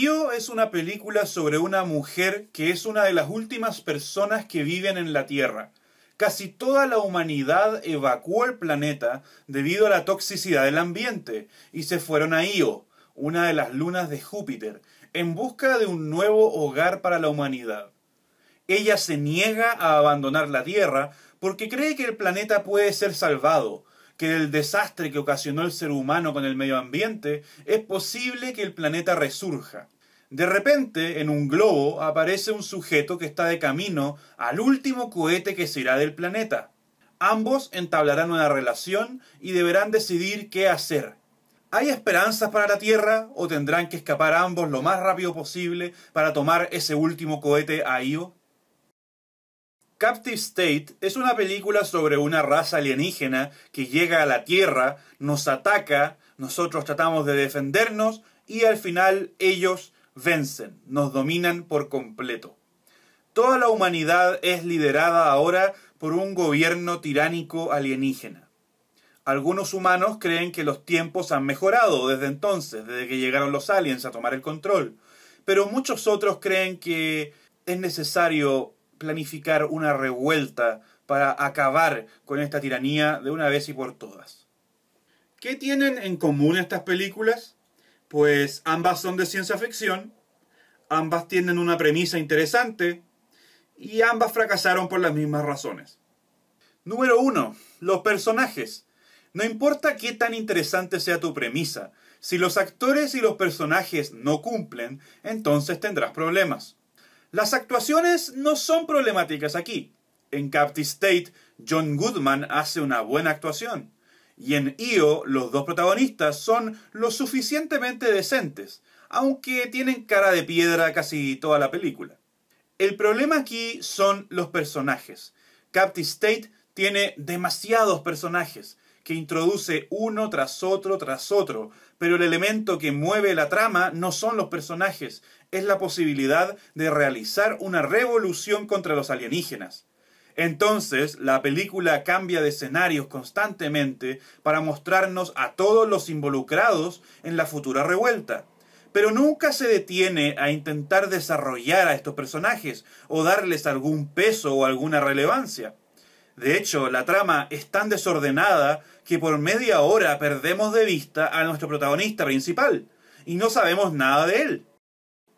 IO es una película sobre una mujer que es una de las últimas personas que viven en la Tierra. Casi toda la humanidad evacuó el planeta debido a la toxicidad del ambiente y se fueron a Io, una de las lunas de Júpiter, en busca de un nuevo hogar para la humanidad. Ella se niega a abandonar la Tierra porque cree que el planeta puede ser salvado, que del desastre que ocasionó el ser humano con el medio ambiente es posible que el planeta resurja. De repente, en un globo aparece un sujeto que está de camino al último cohete que se irá del planeta. Ambos entablarán una relación y deberán decidir qué hacer. ¿Hay esperanzas para la Tierra o tendrán que escapar ambos lo más rápido posible para tomar ese último cohete a Io? Captive State es una película sobre una raza alienígena que llega a la Tierra, nos ataca, nosotros tratamos de defendernos y al final ellos vencen, nos dominan por completo. Toda la humanidad es liderada ahora por un gobierno tiránico alienígena. Algunos humanos creen que los tiempos han mejorado desde entonces, desde que llegaron los aliens a tomar el control, pero muchos otros creen que es necesario planificar una revuelta para acabar con esta tiranía de una vez y por todas. ¿Qué tienen en común estas películas? pues ambas son de ciencia ficción, ambas tienen una premisa interesante y ambas fracasaron por las mismas razones. Número 1. Los personajes. No importa qué tan interesante sea tu premisa, si los actores y los personajes no cumplen, entonces tendrás problemas. Las actuaciones no son problemáticas aquí. En Captive State, John Goodman hace una buena actuación. Y en Io, los dos protagonistas son lo suficientemente decentes, aunque tienen cara de piedra casi toda la película. El problema aquí son los personajes. Captive State tiene demasiados personajes que introduce uno tras otro tras otro, pero el elemento que mueve la trama no son los personajes, es la posibilidad de realizar una revolución contra los alienígenas. Entonces, la película cambia de escenarios constantemente para mostrarnos a todos los involucrados en la futura revuelta. Pero nunca se detiene a intentar desarrollar a estos personajes o darles algún peso o alguna relevancia. De hecho, la trama es tan desordenada que por media hora perdemos de vista a nuestro protagonista principal y no sabemos nada de él.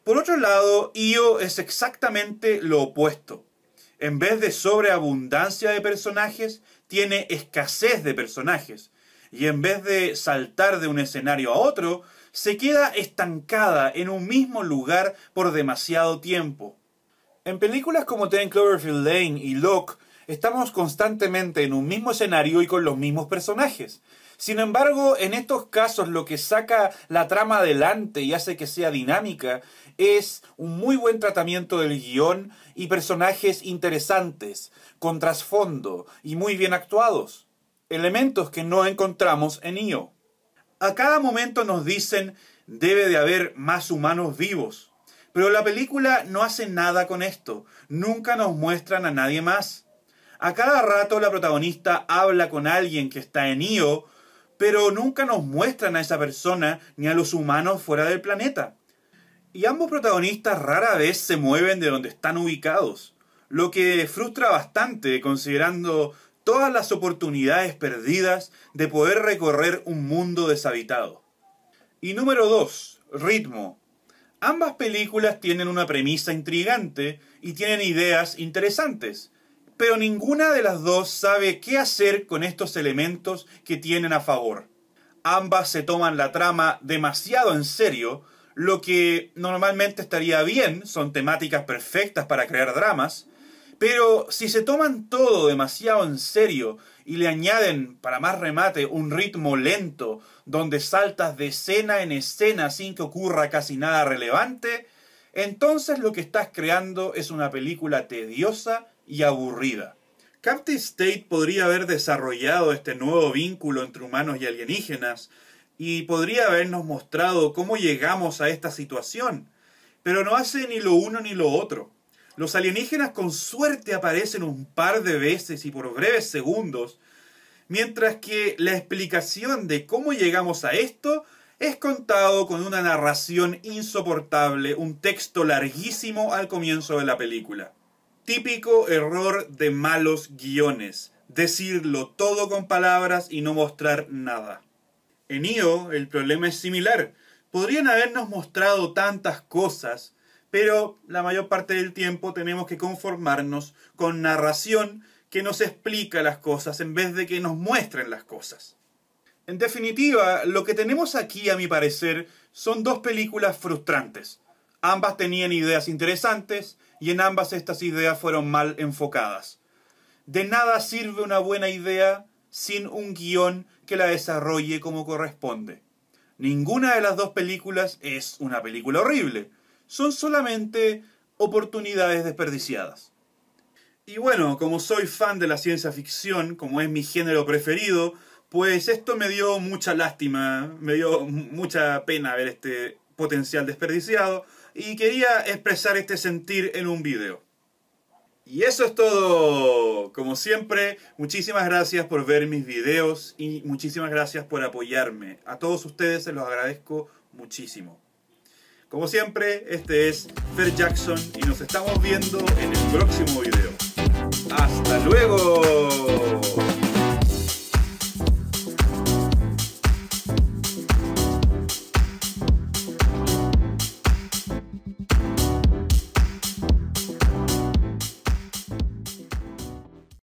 Por otro lado, Io es exactamente lo opuesto en vez de sobreabundancia de personajes, tiene escasez de personajes. Y en vez de saltar de un escenario a otro, se queda estancada en un mismo lugar por demasiado tiempo. En películas como Ten Cloverfield Lane y Locke, estamos constantemente en un mismo escenario y con los mismos personajes. Sin embargo, en estos casos lo que saca la trama adelante y hace que sea dinámica es un muy buen tratamiento del guión y personajes interesantes, con trasfondo y muy bien actuados, elementos que no encontramos en IO. A cada momento nos dicen debe de haber más humanos vivos, pero la película no hace nada con esto, nunca nos muestran a nadie más. A cada rato la protagonista habla con alguien que está en IO pero nunca nos muestran a esa persona ni a los humanos fuera del planeta. Y ambos protagonistas rara vez se mueven de donde están ubicados, lo que frustra bastante considerando todas las oportunidades perdidas de poder recorrer un mundo deshabitado. Y número 2. Ritmo. Ambas películas tienen una premisa intrigante y tienen ideas interesantes, pero ninguna de las dos sabe qué hacer con estos elementos que tienen a favor. Ambas se toman la trama demasiado en serio, lo que normalmente estaría bien, son temáticas perfectas para crear dramas, pero si se toman todo demasiado en serio y le añaden, para más remate, un ritmo lento, donde saltas de escena en escena sin que ocurra casi nada relevante, entonces lo que estás creando es una película tediosa y aburrida. Captain State podría haber desarrollado este nuevo vínculo entre humanos y alienígenas y podría habernos mostrado cómo llegamos a esta situación, pero no hace ni lo uno ni lo otro. Los alienígenas con suerte aparecen un par de veces y por breves segundos, mientras que la explicación de cómo llegamos a esto es contado con una narración insoportable, un texto larguísimo al comienzo de la película. Típico error de malos guiones, decirlo todo con palabras y no mostrar nada. En IO el problema es similar. Podrían habernos mostrado tantas cosas, pero la mayor parte del tiempo tenemos que conformarnos con narración que nos explica las cosas en vez de que nos muestren las cosas. En definitiva, lo que tenemos aquí, a mi parecer, son dos películas frustrantes. Ambas tenían ideas interesantes, y en ambas estas ideas fueron mal enfocadas. De nada sirve una buena idea sin un guión que la desarrolle como corresponde. Ninguna de las dos películas es una película horrible, son solamente oportunidades desperdiciadas. Y bueno, como soy fan de la ciencia ficción, como es mi género preferido, pues esto me dio mucha lástima, me dio mucha pena ver este potencial desperdiciado y quería expresar este sentir en un video. Y eso es todo. Como siempre, muchísimas gracias por ver mis videos y muchísimas gracias por apoyarme. A todos ustedes se los agradezco muchísimo. Como siempre, este es Fer Jackson y nos estamos viendo en el próximo video. ¡Hasta luego!